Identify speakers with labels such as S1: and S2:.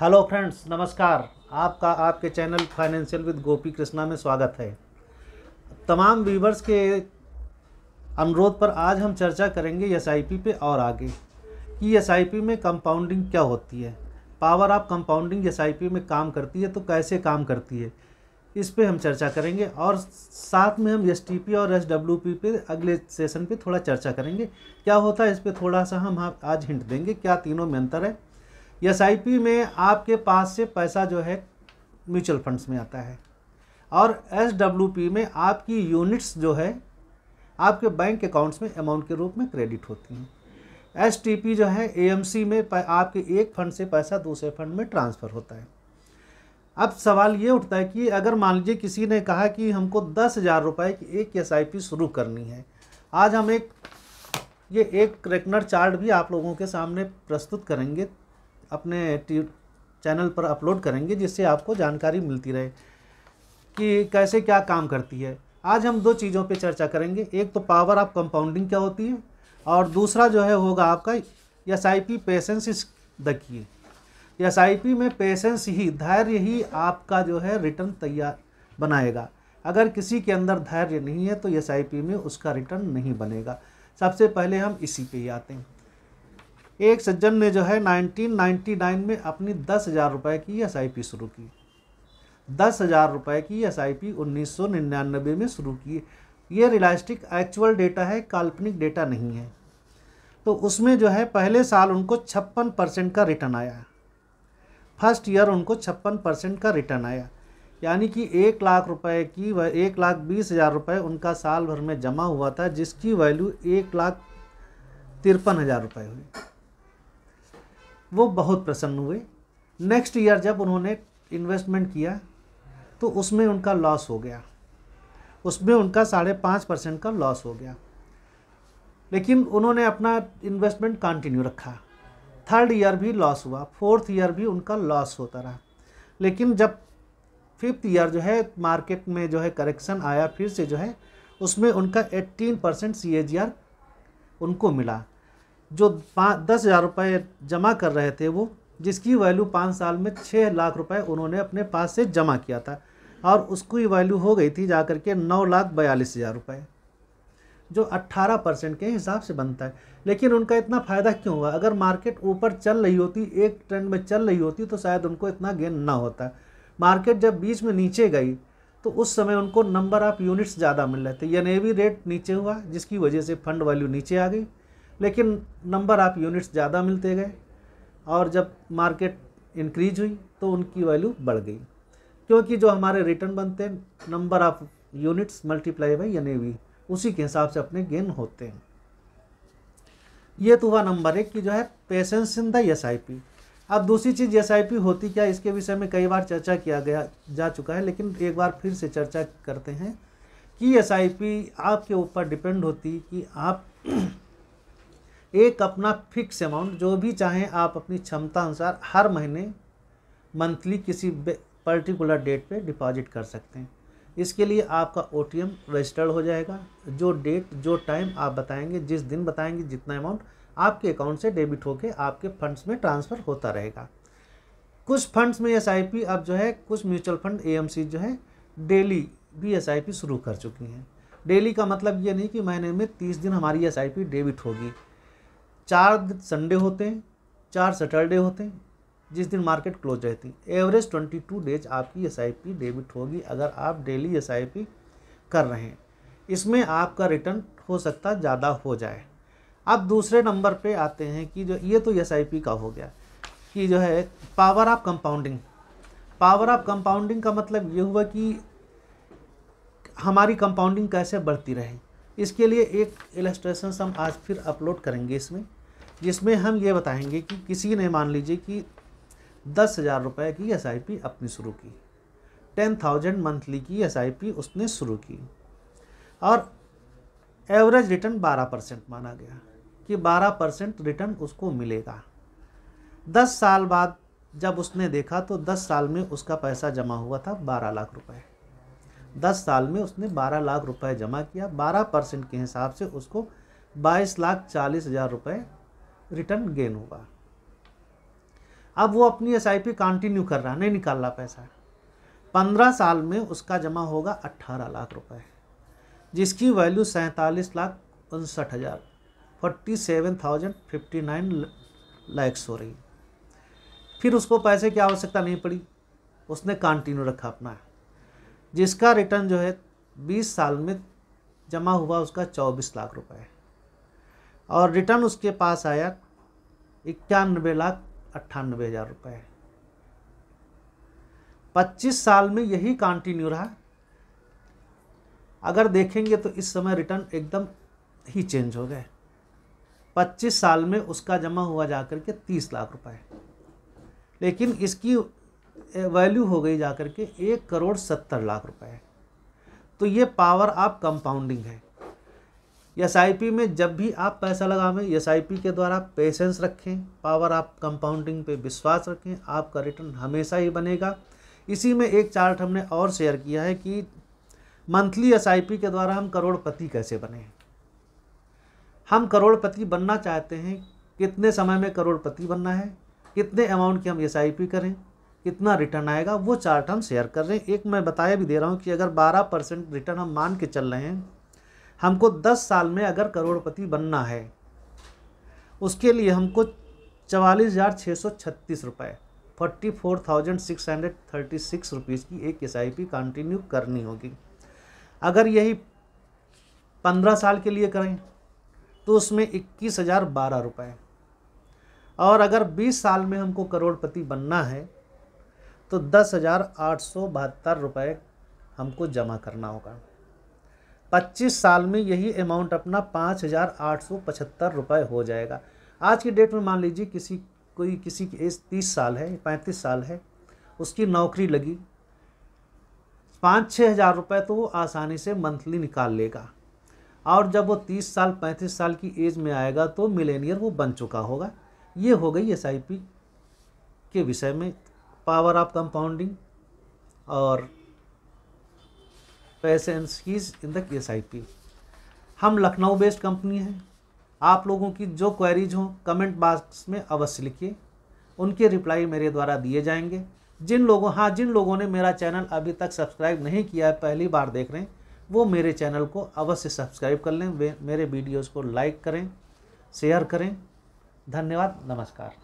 S1: hello friends नमस्कार आपका आपके channel financial with Gopi Krishna में स्वागत है तमाम व्यूवर्स के अनुरोध पर आज हम चर्चा करेंगे एस पे और आगे कि एस में कंपाउंडिंग क्या होती है पावर ऑफ कंपाउंडिंग एस में काम करती है तो कैसे काम करती है इस पर हम चर्चा करेंगे और साथ में हम एस और एस पे अगले सेशन पे थोड़ा चर्चा करेंगे क्या होता है इस पर थोड़ा सा हम हाँ, आज हिंट देंगे क्या तीनों में अंतर है एस में आपके पास से पैसा जो है म्यूचुअल फंड्स में आता है और एस में आपकी यूनिट्स जो है आपके बैंक अकाउंट्स में अमाउंट के रूप में क्रेडिट होती हैं एस जो है ए में आपके एक फंड से पैसा दूसरे फंड में ट्रांसफ़र होता है अब सवाल ये उठता है कि अगर मान लीजिए किसी ने कहा कि हमको दस हज़ार रुपये की एक एस शुरू करनी है आज हम एक ये एक क्रेकनर चार्ट भी आप लोगों के सामने प्रस्तुत करेंगे अपने चैनल पर अपलोड करेंगे जिससे आपको जानकारी मिलती रहे कि कैसे क्या काम करती है आज हम दो चीज़ों पे चर्चा करेंगे एक तो पावर ऑफ कंपाउंडिंग क्या होती है और दूसरा जो है होगा आपका S I P patience is the key S I P में पेशेंस ही धैर्य ही आपका जो है रिटर्न तैयार बनाएगा अगर किसी के अंदर धैर्य नहीं है तो एस आई पी में उसका रिटर्न नहीं बनेगा सबसे पहले हम इसी पे ही आते हैं एक सज्जन ने जो है 1999 में अपनी दस हज़ार रुपये की एस शुरू की दस हज़ार रुपये की एस आई पी में शुरू की ये रियलिस्टिक एक्चुअल डेटा है काल्पनिक डेटा नहीं है तो उसमें जो है पहले साल उनको छप्पन परसेंट का रिटर्न आया फर्स्ट ईयर उनको छप्पन परसेंट का रिटर्न आया यानी कि एक लाख रुपए की वह एक लाख बीस हज़ार रुपये उनका साल भर में जमा हुआ था जिसकी वैल्यू एक लाख तिरपन हज़ार रुपये हुई वो बहुत प्रसन्न हुए नेक्स्ट ईयर जब उन्होंने इन्वेस्टमेंट किया तो उसमें उनका लॉस हो गया उसमें उनका साढ़े पाँच परसेंट का लॉस हो गया लेकिन उन्होंने अपना इन्वेस्टमेंट कंटिन्यू रखा थर्ड ईयर भी लॉस हुआ फोर्थ ईयर भी उनका लॉस होता रहा लेकिन जब फिफ्थ ईयर जो है मार्केट में जो है करेक्शन आया फिर से जो है उसमें उनका एट्टीन परसेंट सी उनको मिला जो पाँच दस हज़ार रुपये जमा कर रहे थे वो जिसकी वैल्यू पाँच साल में छः लाख रुपए उन्होंने अपने पास से जमा किया था और उसकी वैल्यू हो गई थी जा कर के नौ लाख बयालीस हज़ार रुपये जो अट्ठारह परसेंट के हिसाब से बनता है लेकिन उनका इतना फ़ायदा क्यों हुआ अगर मार्केट ऊपर चल रही होती एक ट्रेंड में चल रही होती तो शायद उनको इतना गेन ना होता मार्केट जब बीच में नीचे गई तो उस समय उनको नंबर ऑफ़ यूनिट्स ज़्यादा मिल रहे थे यानी भी रेट नीचे हुआ जिसकी वजह से फ़ंड वैल्यू नीचे आ गई लेकिन नंबर ऑफ़ यूनिट्स ज़्यादा मिलते गए और जब मार्केट इंक्रीज हुई तो उनकी वैल्यू बढ़ गई क्योंकि जो हमारे रिटर्न बनते हैं number of units multiply by N V उसी के हिसाब से अपने गेन होते हैं ये तो हुआ नंबर एक की जो है patience in the S I P अब दूसरी चीज़ एस आई पी होती क्या इसके विषय में कई बार चर्चा किया गया जा चुका है लेकिन एक बार फिर से चर्चा करते हैं कि एस आई पी आपके ऊपर डिपेंड होती कि आप एक अपना फिक्स अमाउंट जो भी चाहें आप अपनी क्षमता अनुसार हर महीने मंथली किसी पर्टिकुलर डेट पे डिपॉजिट कर सकते हैं इसके लिए आपका ओ रजिस्टर्ड हो जाएगा जो डेट जो टाइम आप बताएंगे जिस दिन बताएंगे जितना अमाउंट आपके अकाउंट से डेबिट होकर आपके फंड्स में ट्रांसफ़र होता रहेगा कुछ फंड्स में एस अब जो है कुछ म्यूचुअल फंड ए जो है डेली भी एस शुरू कर चुकी हैं डेली का मतलब ये नहीं कि महीने में तीस दिन हमारी एस डेबिट होगी चार संडे होते हैं चार सैटरडे होते हैं जिस दिन मार्केट क्लोज रहती है एवरेज ट्वेंटी टू डेज आपकी एस डेबिट होगी अगर आप डेली एस कर रहे हैं इसमें आपका रिटर्न हो सकता ज़्यादा हो जाए अब दूसरे नंबर पे आते हैं कि जो ये तो एस का हो गया कि जो है power of compounding power of compounding का मतलब ये हुआ कि हमारी कंपाउंडिंग कैसे बढ़ती रहे इसके लिए एक एलस्ट्रेशन हम आज फिर अपलोड करेंगे इसमें जिसमें हम ये बताएंगे कि किसी ने मान लीजिए कि दस हज़ार रुपये की एस आई पी अपनी शुरू की टेन थाउजेंड मंथली की एस आई पी उसने शुरू की और एवरेज रिटर्न बारह परसेंट माना गया कि बारह परसेंट रिटर्न उसको मिलेगा दस साल बाद जब उसने देखा तो दस साल में उसका पैसा जमा हुआ था बारह लाख रुपए दस साल में उसने बारह लाख रुपए जमा किया बारह परसेंट के हिसाब से उसको बाईस लाख चालीस हज़ार रुपये रिटर्न गेन होगा अब वो अपनी एस आई पी कंटिन्यू कर रहा नहीं निकाल रहा पैसा पंद्रह साल में उसका जमा होगा अट्ठारह लाख रुपए जिसकी वैल्यू सैंतालीस लाख उनसठ हज़ार forty seven thousand fifty nine lakhs हो रही फिर उसको पैसे की आवश्यकता नहीं पड़ी उसने कंटिन्यू रखा अपना जिसका रिटर्न जो है बीस साल में जमा हुआ उसका चौबीस लाख रुपये और रिटर्न उसके पास आया इक्यानबे लाख अट्ठानबे हज़ार रुपये पच्चीस साल में यही कंटिन्यू रहा अगर देखेंगे तो इस समय रिटर्न एकदम ही चेंज हो गए पच्चीस साल में उसका जमा हुआ जा कर के तीस लाख रुपए लेकिन इसकी वैल्यू हो गई जा कर के एक करोड़ सत्तर लाख रुपए तो ये पावर आप कंपाउंडिंग है एस में जब भी आप पैसा लगावें एस के द्वारा पेशेंस रखें पावर आप कंपाउंडिंग पे विश्वास रखें आपका रिटर्न हमेशा ही बनेगा इसी में एक चार्ट हमने और शेयर किया है कि मंथली एस के द्वारा हम करोड़पति कैसे बने हम करोड़पति बनना चाहते हैं कितने समय में करोड़पति बनना है कितने अमाउंट की हम एस करें कितना रिटर्न आएगा वो चार्ट हम शेयर कर रहे हैं एक मैं बताया भी दे रहा हूँ कि अगर 12 परसेंट रिटर्न हम मान के चल रहे हैं हमको दस साल में अगर करोड़पति बनना है उसके लिए हमको चवालीस हज़ार छः सौ छत्तीस रुपये forty four thousand six hundred thirty six rupees की एक एस आई पी कंटिन्यू करनी होगी अगर यही पंद्रह साल के लिए करें तो उसमें इक्कीस हज़ार बारह रुपये और अगर बीस साल में हमको करोड़पति बनना है तो दस हज़ार आठ सौ बहत्तर रुपये हमको जमा करना होगा पच्चीस साल में यही अमाउंट अपना पाँच हज़ार आठ सौ पचहत्तर रुपये हो जाएगा आज की डेट में मान लीजिए किसी कोई किसी की एज तीस साल है पैंतीस साल है उसकी नौकरी लगी पाँच छः हज़ार रुपये तो वो आसानी से मंथली निकाल लेगा और जब वो तीस साल पैंतीस साल की एज में आएगा तो मिलेनियर वो बन चुका होगा ये हो गई एस के विषय में पावर ऑफ कंपाउंडिंग और patience in the case I P हम लखनऊ बेस्ड कंपनी हैं आप लोगों की जो क्वेरीज हों कमेंट बॉक्स में अवश्य लिखिए उनके रिप्लाई मेरे द्वारा दिए जाएंगे जिन लोगों हाँ जिन लोगों ने मेरा चैनल अभी तक सब्सक्राइब नहीं किया है पहली बार देख रहे हैं वो मेरे चैनल को अवश्य सब्सक्राइब कर लें मेरे वीडियोज़ को लाइक करें शेयर करें धन्यवाद नमस्कार